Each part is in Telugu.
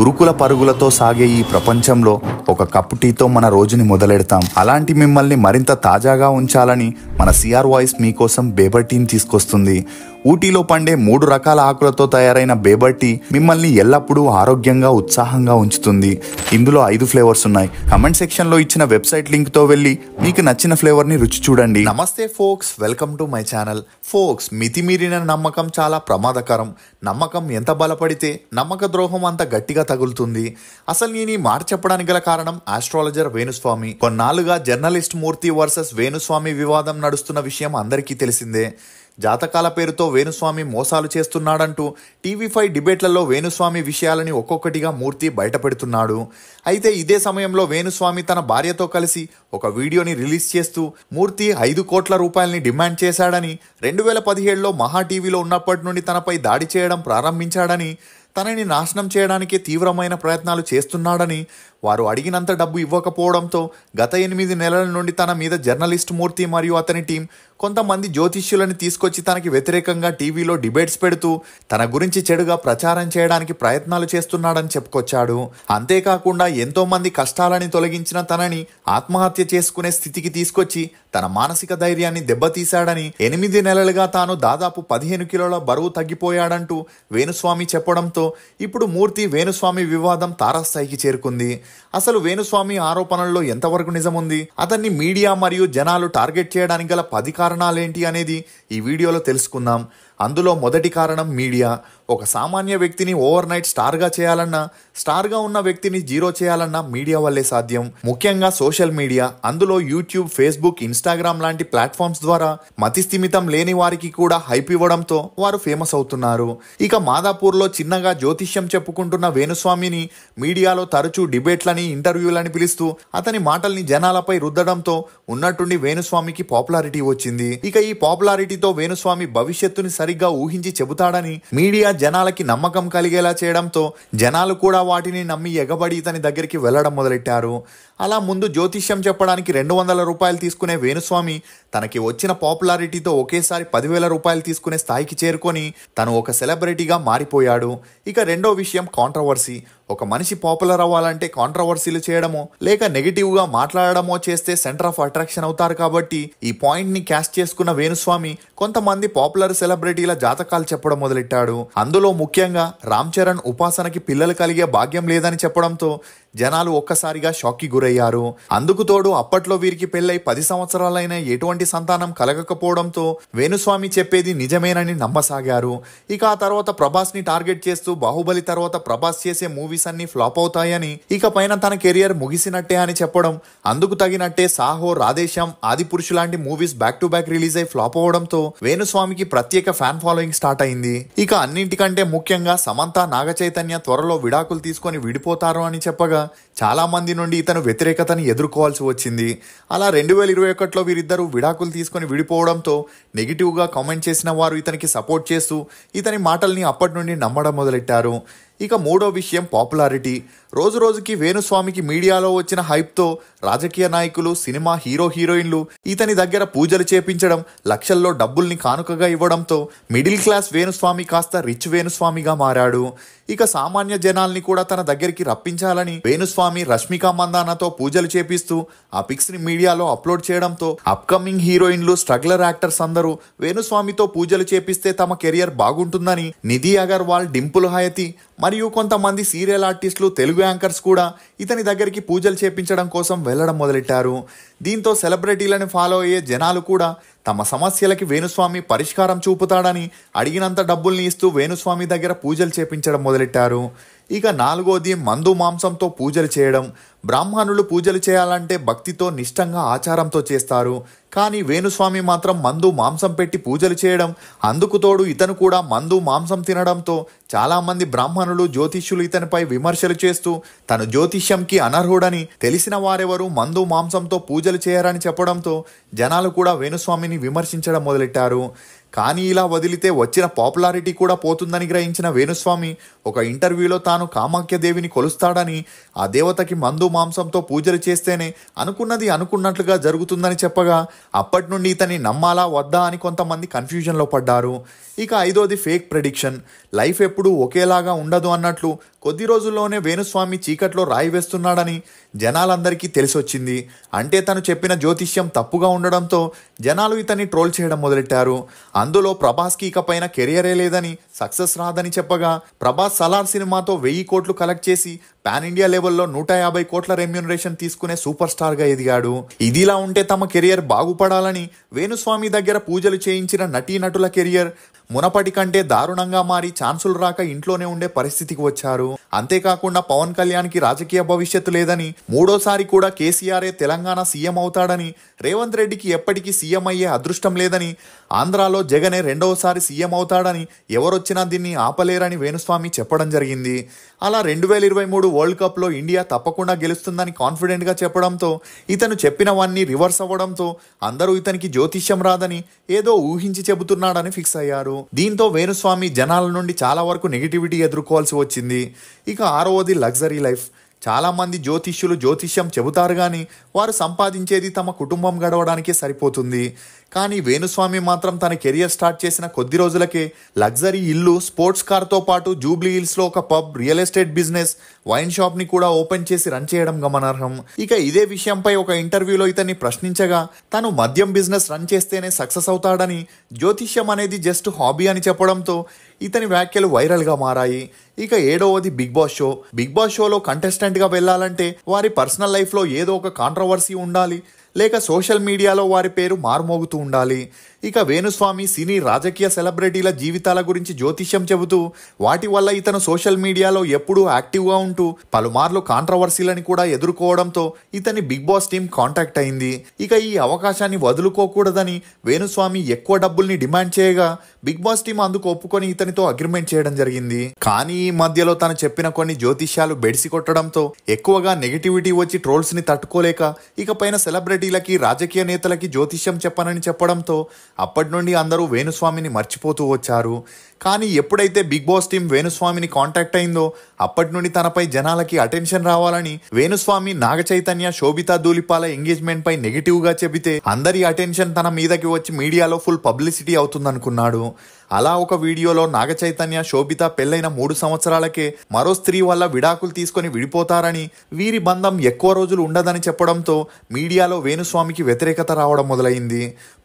ఉరుకుల పరుగులతో సాగే ఈ ప్రపంచంలో ఒక కప్పు టీతో మన రోజుని మొదలెడతాం అలాంటి మిమ్మల్ని మరింత తాజాగా ఉంచాలని మన సిఆర్ వాయిస్ మీకోసం బేబర్ టీం తీసుకొస్తుంది ఊటీలో పండే మూడు రకాల ఆకులతో తయారైన బేబర్ మిమ్మల్ని ఎల్లప్పుడూ ఆరోగ్యంగా ఉత్సాహంగా ఉంచుతుంది ఇందులో ఐదు ఫ్లేవర్స్ ఉన్నాయి కమెంట్ సెక్షన్ లో ఇచ్చిన వెబ్సైట్ లింక్ తో వెళ్ళి మీకు నచ్చిన ఫ్లేవర్ ని రుచి చూడండి నమస్తే folks welcome to my channel folks మితిమీరిన నమ్మకం చాలా ప్రమాదకరం నమ్మకం ఎంత బలపడితే నమ్మక ద్రోహం అంత గట్టిగా తగులుతుంది అసలు నేను మార్చెప్పడానికి చెప్పడానికి గల కారణం ఆస్ట్రాలజర్ వేణుస్వామి కొన్నాళ్ళుగా జర్నలిస్ట్ మూర్తి వర్సెస్ వేణుస్వామి వివాదం నడుస్తున్న విషయం అందరికీ తెలిసిందే జాతకాల పేరుతో వేణుస్వామి మోసాలు చేస్తున్నాడంటూ టీవీ ఫైవ్ డిబేట్లలో వేణుస్వామి విషయాలని ఒక్కొక్కటిగా మూర్తి బయటపెడుతున్నాడు అయితే ఇదే సమయంలో వేణుస్వామి తన భార్యతో కలిసి ఒక వీడియోని రిలీజ్ చేస్తూ మూర్తి ఐదు కోట్ల రూపాయలని డిమాండ్ చేశాడని రెండు వేల పదిహేడులో మహా టీవీలో ఉన్నప్పటి నుండి తనపై దాడి చేయడం ప్రారంభించాడని తనని నాశనం చేయడానికి తీవ్రమైన ప్రయత్నాలు చేస్తున్నాడని వారు అడిగినంత డబ్బు ఇవ్వకపోవడంతో గత ఎనిమిది నెలల నుండి తన మీద జర్నలిస్ట్ మూర్తి మరియు అతని టీం కొంతమంది జ్యోతిష్యులని తీసుకొచ్చి తనకి వ్యతిరేకంగా టీవీలో డిబేట్స్ పెడుతూ తన గురించి చెడుగా ప్రచారం చేయడానికి ప్రయత్నాలు చేస్తున్నాడని చెప్పుకొచ్చాడు అంతేకాకుండా ఎంతోమంది కష్టాలని తొలగించిన తనని ఆత్మహత్య చేసుకునే స్థితికి తీసుకొచ్చి తన మానసిక ధైర్యాన్ని దెబ్బతీశాడని ఎనిమిది నెలలుగా తాను దాదాపు పదిహేను కిలోల బరువు తగ్గిపోయాడంటూ వేణుస్వామి చెప్పడంతో ఇప్పుడు మూర్తి వేణుస్వామి వివాదం తారాస్థాయికి చేరుకుంది అసలు వేణుస్వామి ఆరోపణల్లో ఎంతవరకు నిజముంది అతన్ని మీడియా మరియు జనాలు టార్గెట్ చేయడానికి గల పది కారణాలేంటి అనేది ఈ వీడియోలో తెలుసుకుందాం అందులో మొదటి కారణం మీడియా ఒక సామాన్య వ్యక్తిని ఓవర్ నైట్ స్టార్గా చేయాలన్నా స్టార్గా ఉన్న వ్యక్తిని జీరో చేయాలన్నా మీడియా వల్లే సాధ్యం ముఖ్యంగా సోషల్ మీడియా అందులో యూట్యూబ్ ఫేస్బుక్ ఇన్స్టాగ్రామ్ లాంటి ప్లాట్ఫామ్స్ ద్వారా మతిస్థిమితం లేని వారికి కూడా హైప్ ఇవ్వడంతో వారు ఫేమస్ అవుతున్నారు ఇక మాదాపూర్లో చిన్నగా జ్యోతిష్యం చెప్పుకుంటున్న వేణుస్వామిని మీడియాలో తరచూ డిబేట్లని ఇంటర్వ్యూలని పిలుస్తూ అతని మాటల్ని జనాలపై రుద్దడంతో ఉన్నట్టుండి వేణుస్వామికి పాపులారిటీ వచ్చింది ఇక ఈ పాపులారిటీతో వేణుస్వామి భవిష్యత్తుని సరిగ్గా ఊహించి చెబుతాడని మీడియా జనాలకి నమ్మకం కలిగేలా చేయడంతో జనాలు కూడా వాటిని నమ్మి ఎగబడి ఇతని దగ్గరికి వెళ్లడం మొదలెట్టారు అలా ముందు జ్యోతిష్యం చెప్పడానికి రెండు వందల రూపాయలు తీసుకునే వేణుస్వామి తనకి వచ్చిన పాపులారిటీతో ఒకేసారి పదివేల రూపాయలు తీసుకునే స్థాయికి చేరుకొని తను ఒక సెలబ్రిటీగా మారిపోయాడు ఇక రెండో విషయం కాంట్రవర్సీ ఒక మనిషి పాపులర్ అవ్వాలంటే కాంట్రవర్సీలు చేయడమో లేక నెగిటివ్గా మాట్లాడడమో చేస్తే సెంటర్ ఆఫ్ అట్రాక్షన్ అవుతారు కాబట్టి ఈ పాయింట్ని క్యాష్ చేసుకున్న వేణుస్వామి కొంతమంది పాపులర్ సెలబ్రిటీ సెలబ్రిటీల జాతకాలు చెప్పడం మొదలెట్టాడు అందులో ముఖ్యంగా రామ్ చరణ్ ఉపాసనకి పిల్లలు కలిగే భాగ్యం లేదని చెప్పడంతో జనాలు ఒక్కసారిగా షాక్కి గురయ్యారు అందుకు తోడు అప్పట్లో వీరికి పెళ్ళై పది సంవత్సరాలైన ఎటువంటి సంతానం కలగకపోవడంతో వేణుస్వామి చెప్పేది నిజమేనని నమ్మసాగారు ఇక ఆ తర్వాత ని టార్గెట్ చేస్తూ బాహుబలి తర్వాత ప్రభాస్ చేసే మూవీస్ అన్ని ఫ్లాప్ అవుతాయని ఇక పైన తన కెరియర్ ముగిసినట్టే అని చెప్పడం అందుకు తగినట్టే సాహో రాధేశ్యాం పురుషు లాంటి movies back to back release అయి ఫ్లాప్ అవడంతో వేణుస్వామికి ప్రత్యేక ఫ్యాన్ ఫాలోయింగ్ స్టార్ట్ అయింది ఇక అన్నింటికంటే ముఖ్యంగా సమంత నాగ చైతన్య త్వరలో విడాకులు తీసుకొని విడిపోతారు అని చెప్పగా చాలా మంది నుండి ఇతను వ్యతిరేకతను ఎదుర్కోవాల్సి వచ్చింది అలా రెండు వేల ఇరవై ఒకటిలో వీరిద్దరూ విడాకులు తీసుకొని విడిపోవడంతో నెగిటివ్గా కామెంట్ చేసిన వారు ఇతనికి సపోర్ట్ చేస్తూ ఇతని మాటల్ని అప్పటి నుండి నమ్మడం మొదలెట్టారు ఇక మూడో విషయం పాపులారిటీ రోజు రోజుకి వేణుస్వామికి మీడియాలో వచ్చిన హైప్తో రాజకీయ నాయకులు సినిమా హీరో హీరోయిన్లు ఇతని దగ్గర పూజలు చేపించడం లక్షల్లో డబ్బుల్ని కానుకగా ఇవ్వడంతో మిడిల్ క్లాస్ వేణుస్వామి కాస్త రిచ్ వేణుస్వామిగా మారాడు ఇక సామాన్య జనాల్ని కూడా తన దగ్గరికి రప్పించాలని వేణుస్వామి రష్మిక మందానతో పూజలు చేపిస్తూ ఆ పిక్స్ ని మీడియాలో అప్లోడ్ చేయడంతో అప్కమింగ్ హీరోయిన్లు స్ట్రగ్లర్ యాక్టర్స్ అందరూ వేణుస్వామితో పూజలు చేపిస్తే తమ కెరియర్ బాగుంటుందని నిధి అగర్వాల్ డింపుల్ హయతి మరియు కొంతమంది సీరియల్ ఆర్టిస్టులు తెలుగు యాంకర్స్ కూడా ఇతని దగ్గరికి పూజలు చేపించడం కోసం వెళ్లడం మొదలెట్టారు దీంతో సెలబ్రిటీలను ఫాలో అయ్యే జనాలు కూడా తమ సమస్యలకి వేణుస్వామి పరిష్కారం చూపుతాడని అడిగినంత డబ్బుల్ని ఇస్తూ వేణుస్వామి దగ్గర పూజలు చేపించడం మొదలెట్టారు ఇక నాలుగోది మందు మాంసంతో పూజలు చేయడం బ్రాహ్మణులు పూజలు చేయాలంటే భక్తితో నిష్టంగా ఆచారంతో చేస్తారు కానీ వేణుస్వామి మాత్రం మందు మాంసం పెట్టి పూజలు చేయడం అందుకు తోడు ఇతను కూడా మందు మాంసం తినడంతో చాలామంది బ్రాహ్మణులు జ్యోతిష్యులు ఇతనిపై విమర్శలు చేస్తూ తను జ్యోతిష్యంకి అనర్హుడని తెలిసిన వారెవరూ మందు మాంసంతో పూజలు చేయరని చెప్పడంతో జనాలు కూడా వేణుస్వామిని విమర్శించడం మొదలెట్టారు కానీ ఇలా వదిలితే వచ్చిన పాపులారిటీ కూడా పోతుందని గ్రహించిన వేణుస్వామి ఒక ఇంటర్వ్యూలో తాను కామాఖ్యదేవిని కొలుస్తాడని ఆ దేవతకి మందు మాంసంతో పూజలు చేస్తేనే అనుకున్నది అనుకున్నట్లుగా జరుగుతుందని చెప్పగా అప్పటి నుండి ఇతని నమ్మాలా వద్దా అని కొంతమంది కన్ఫ్యూజన్లో పడ్డారు ఇక ఐదోది ఫేక్ ప్రెడిక్షన్ లైఫ్ ఎప్పుడూ ఒకేలాగా ఉండదు అన్నట్లు కొద్ది రోజుల్లోనే వేణుస్వామి చీకట్లో రాయి వేస్తున్నాడని జనాలందరికీ తెలిసొచ్చింది అంటే తను చెప్పిన జ్యోతిష్యం తప్పుగా ఉండడంతో జనాలు ఇతన్ని ట్రోల్ చేయడం మొదలెట్టారు అందులో ప్రభాస్కి ఇకపైన కెరియరే లేదని సక్సెస్ రాదని చెప్పగా ప్రభాస్ సలార్ సినిమాతో వెయ్యి కోట్లు కలెక్ట్ చేసి పాన్ ఇండియా లెవెల్లో నూట యాభై కోట్ల రెమ్యూనరేషన్ తీసుకునే సూపర్ స్టార్ గా ఎదిగాడు ఇదిలా ఉంటే తమ కెరియర్ బాగుపడాలని వేణుస్వామి దగ్గర పూజలు చేయించిన నటీనటుల కెరియర్ మునపటి కంటే దారుణంగా మారి ఛాన్సులు రాక ఇంట్లోనే ఉండే పరిస్థితికి వచ్చారు అంతేకాకుండా పవన్ కళ్యాణ్ కి రాజకీయ భవిష్యత్తు లేదని మూడోసారి కూడా కేసీఆర్ఏ తెలంగాణ సీఎం అవుతాడని రేవంత్ రెడ్డికి ఎప్పటికీ సీఎం అయ్యే అదృష్టం లేదని ఆంధ్రాలో జగనే రెండవసారి సీఎం అవుతాడని ఎవరో వచ్చినా దీన్ని ఆపలేరని వేణుస్వామి చెప్పడం జరిగింది అలా రెండు వేల ఇరవై మూడు వరల్డ్ కప్లో ఇండియా తప్పకుండా గెలుస్తుందని కాన్ఫిడెంట్గా చెప్పడంతో ఇతను చెప్పినవన్నీ రివర్స్ అవ్వడంతో అందరూ ఇతనికి జ్యోతిష్యం రాదని ఏదో ఊహించి చెబుతున్నాడని ఫిక్స్ అయ్యారు దీంతో వేణుస్వామి జనాల నుండి చాలా వరకు నెగిటివిటీ ఎదుర్కోవాల్సి వచ్చింది ఇక ఆరవది లగ్జరీ లైఫ్ చాలామంది జ్యోతిష్యులు జ్యోతిష్యం చెబుతారు కానీ వారు సంపాదించేది తమ కుటుంబం గడవడానికే సరిపోతుంది కానీ వేణుస్వామి మాత్రం తన కెరియర్ స్టార్ట్ చేసిన కొద్ది రోజులకే లగ్జరీ ఇల్లు స్పోర్ట్స్ కార్తో పాటు జూబ్లీ హిల్స్లో ఒక pub real estate business wine షాప్ని కూడా ఓపెన్ చేసి రన్ చేయడం గమనార్హం ఇక ఇదే విషయంపై ఒక ఇంటర్వ్యూలో ఇతన్ని ప్రశ్నించగా తను మద్యం బిజినెస్ రన్ చేస్తేనే సక్సెస్ అవుతాడని జ్యోతిష్యం అనేది జస్ట్ హాబీ అని చెప్పడంతో ఇతని వ్యాఖ్యలు వైరల్గా మారాయి ఇక ఏడవది Bigg Boss show Bigg Boss షోలో కంటెస్టెంట్గా వెళ్ళాలంటే వారి పర్సనల్ లైఫ్లో ఏదో ఒక కాంట్రవర్సీ ఉండాలి లేక సోషల్ మీడియాలో వారి పేరు మారుమోగుతూ ఉండాలి ఇక వేణుస్వామి సినీ రాజకీయ సెలబ్రిటీల జీవితాల గురించి జ్యోతిష్యం చెబుతూ వాటి వల్ల ఇతను సోషల్ మీడియాలో ఎప్పుడూ యాక్టివ్గా ఉంటూ పలుమార్లు కాంట్రవర్సీలని కూడా ఎదుర్కోవడంతో ఇతని బిగ్ బాస్ టీం కాంటాక్ట్ అయింది ఇక ఈ అవకాశాన్ని వదులుకోకూడదని వేణుస్వామి ఎక్కువ డబ్బుల్ని డిమాండ్ చేయగా బిగ్ బాస్ టీం అందుకు ఒప్పుకొని ఇతనితో అగ్రిమెంట్ చేయడం జరిగింది కానీ ఈ మధ్యలో తను చెప్పిన కొన్ని జ్యోతిష్యాలు బెడిసి కొట్టడంతో ఎక్కువగా నెగిటివిటీ వచ్చి ట్రోల్స్ని తట్టుకోలేక ఇకపైన సెలబ్రిటీలకి రాజకీయ నేతలకి జ్యోతిష్యం చెప్పనని చెప్పడంతో అప్పటి నుండి అందరూ వేణుస్వామిని మర్చిపోతూ వచ్చారు కానీ ఎప్పుడైతే బిగ్ బాస్ టీం వేణుస్వామిని కాంటాక్ట్ అయిందో అప్పటి నుండి తనపై జనాలకి అటెన్షన్ రావాలని వేణుస్వామి నాగ చైతన్య శోభితా దూలిపాల ఎంగేజ్మెంట్ పై నెగిటివ్ గా చెబితే అందరి అటెన్షన్ తన మీదకి వచ్చి మీడియాలో ఫుల్ పబ్లిసిటీ అవుతుందనుకున్నాడు అలా ఒక వీడియోలో నాగ చైతన్య శోభిత పెళ్లైన మూడు సంవత్సరాలకే మరో స్త్రీ వల్ల విడాకులు తీసుకుని విడిపోతారని వీరి బంధం ఎక్కువ రోజులు ఉండదని చెప్పడంతో మీడియాలో వేణుస్వామికి వ్యతిరేకత రావడం మొదలైంది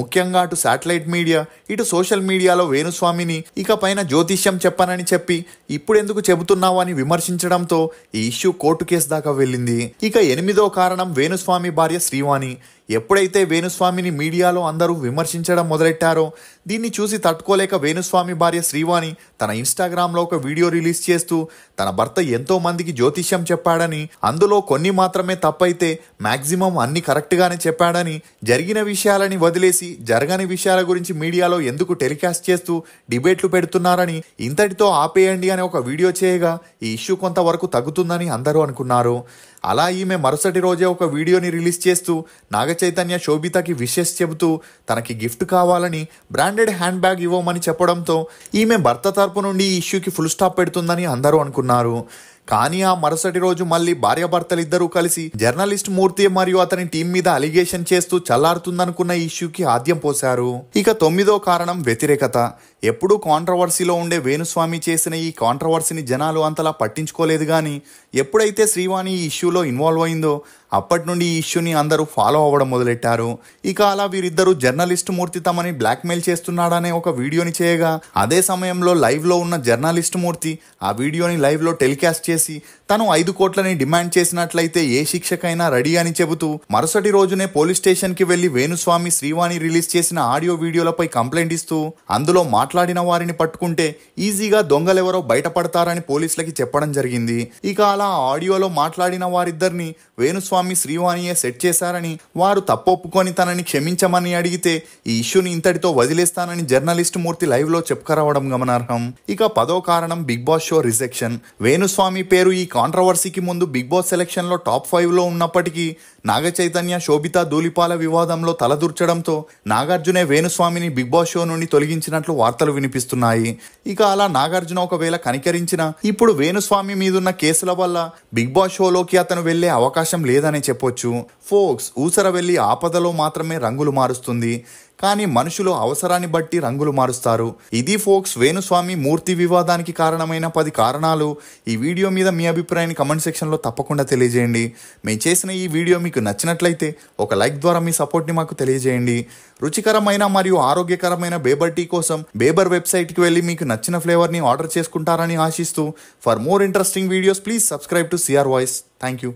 ముఖ్యంగా అటు శాటిలైట్ మీడియా ఇటు సోషల్ మీడియాలో వేణుస్వామిని ఇక పైన జ్యోతిష్యం చెప్పనని చెప్పి ఇప్పుడెందుకు చెబుతున్నావు అని విమర్శించడంతో ఈ ఇష్యూ కోర్టు కేసు దాకా వెళ్ళింది ఇక ఎనిమిదో కారణం వేణుస్వామి భార్య శ్రీవాణి ఎప్పుడైతే వేణుస్వామిని మీడియాలో అందరూ విమర్శించడం మొదలెట్టారో దీన్ని చూసి తట్టుకోలేక వేణుస్వామి భార్య శ్రీవాణి తన ఇన్స్టాగ్రామ్లో ఒక వీడియో రిలీజ్ చేస్తూ తన భర్త ఎంతో మందికి జ్యోతిష్యం చెప్పాడని అందులో కొన్ని మాత్రమే తప్పైతే మ్యాక్సిమం అన్ని కరెక్ట్గానే చెప్పాడని జరిగిన విషయాలని వదిలేసి జరగని విషయాల గురించి మీడియాలో ఎందుకు టెలికాస్ట్ చేస్తూ డిబేట్లు పెడుతున్నారని ఇంతటితో ఆపేయండి అని ఒక వీడియో చేయగా ఈ ఇష్యూ కొంతవరకు తగ్గుతుందని అందరూ అనుకున్నారు అలా ఈమె మరుసటి రోజే ఒక వీడియోని రిలీజ్ చేస్తూ నాగచైతన్య శోభితకి విషెస్ చెబుతూ తనకి గిఫ్ట్ కావాలని బ్రాండెడ్ హ్యాండ్ బ్యాగ్ ఇవ్వమని చెప్పడంతో ఈమె భర్త తరపు నుండి ఈ ఇష్యూకి ఫుల్ స్టాప్ పెడుతుందని అందరూ అనుకున్నారు కానీ ఆ మరుసటి రోజు మళ్ళీ భార్యాభర్తలిద్దరూ కలిసి జర్నలిస్ట్ మూర్తి మరియు అతని టీం మీద అలిగేషన్ చేస్తూ చల్లారుతుందనుకున్న ఇష్యూకి ఆద్యం పోశారు ఇక తొమ్మిదో కారణం వ్యతిరేకత ఎప్పుడూ కాంట్రవర్సీలో ఉండే వేణుస్వామి చేసిన ఈ కాంట్రవర్సీని జనాలు అంతలా పట్టించుకోలేదు కానీ ఎప్పుడైతే శ్రీవాణి ఈ ఇష్యూలో ఇన్వాల్వ్ అయిందో అప్పటి నుండి ఈ ఇష్యూని అందరూ ఫాలో అవ్వడం మొదలెట్టారు ఇక అలా వీరిద్దరూ జర్నలిస్ట్ మూర్తి తమని బ్లాక్మెయిల్ చేస్తున్నాడనే ఒక వీడియోని చేయగా అదే సమయంలో లైవ్లో ఉన్న జర్నలిస్ట్ మూర్తి ఆ వీడియోని లైవ్లో టెలికాస్ట్ చేసి తను ఐదు కోట్లని డిమాండ్ చేసినట్లయితే ఏ శిక్షకైనా రెడీ అని చెబుతూ మరుసటి రోజునే పోలీస్ స్టేషన్కి వెళ్లి వేణుస్వామి శ్రీవాణి రిలీజ్ చేసిన ఆడియో వీడియోలపై కంప్లైంట్ ఇస్తూ అందులో మాట మాట్లాడిన వారిని పట్టుకుంటే ఈజీగా దొంగలెవరో బయటపడతారని పోలీసులకి చెప్పడం జరిగింది ఇక అలా ఆడియోలో మాట్లాడిన వారిద్దరిని వేణుస్వామి శ్రీవాణియే సెట్ చేశారని వారు తప్పొప్పుకొని తనని క్షమించమని అడిగితే ఈ ఇష్యూని ఇంతటితో వదిలేస్తానని జర్నలిస్ట్ మూర్తి లైవ్ లో చెప్పుకరావడం గమనార్హం ఇక పదో కారణం Bigg Boss show rejection Venuswamy పేరు ఈ కాంట్రవర్సీకి ముందు బిగ్ బాస్ సెలక్షన్లో టాప్ ఫైవ్ లో ఉన్నప్పటికీ నాగ చైతన్య శోభితా దూలిపాల వివాదంలో తలదూర్చడంతో నాగార్జునే వేణుస్వామిని బిగ్ బాస్ షో నుండి తొలగించినట్లు వార్త వార్తలు వినిపిస్తున్నాయి ఇక అలా నాగార్జున ఒకవేళ కనికరించిన ఇప్పుడు వేణుస్వామి మీదున్న కేసుల వల్ల బిగ్ బాస్ షోలోకి అతను వెళ్లే అవకాశం లేదనే చెప్పొచ్చు ఫోక్స్ ఊసర వెళ్లి ఆపదలో మాత్రమే రంగులు మారుస్తుంది కానీ మనుషులు అవసరాన్ని బట్టి రంగులు మారుస్తారు ఇది ఫోక్స్ వేణుస్వామి మూర్తి వివాదానికి కారణమైన పది కారణాలు ఈ వీడియో మీద మీ అభిప్రాయాన్ని కమెంట్ సెక్షన్లో తప్పకుండా తెలియజేయండి మేము చేసిన ఈ వీడియో మీకు నచ్చినట్లయితే ఒక లైక్ ద్వారా మీ సపోర్ట్ని మాకు తెలియజేయండి రుచికరమైన మరియు ఆరోగ్యకరమైన బేబర్ టీ కోసం బేబర్ వెబ్సైట్కి వెళ్ళి మీకు నచ్చిన ఫ్లేవర్ని ఆర్డర్ చేసుకుంటారని ఆశిస్తూ for more interesting videos please subscribe to CR voice thank you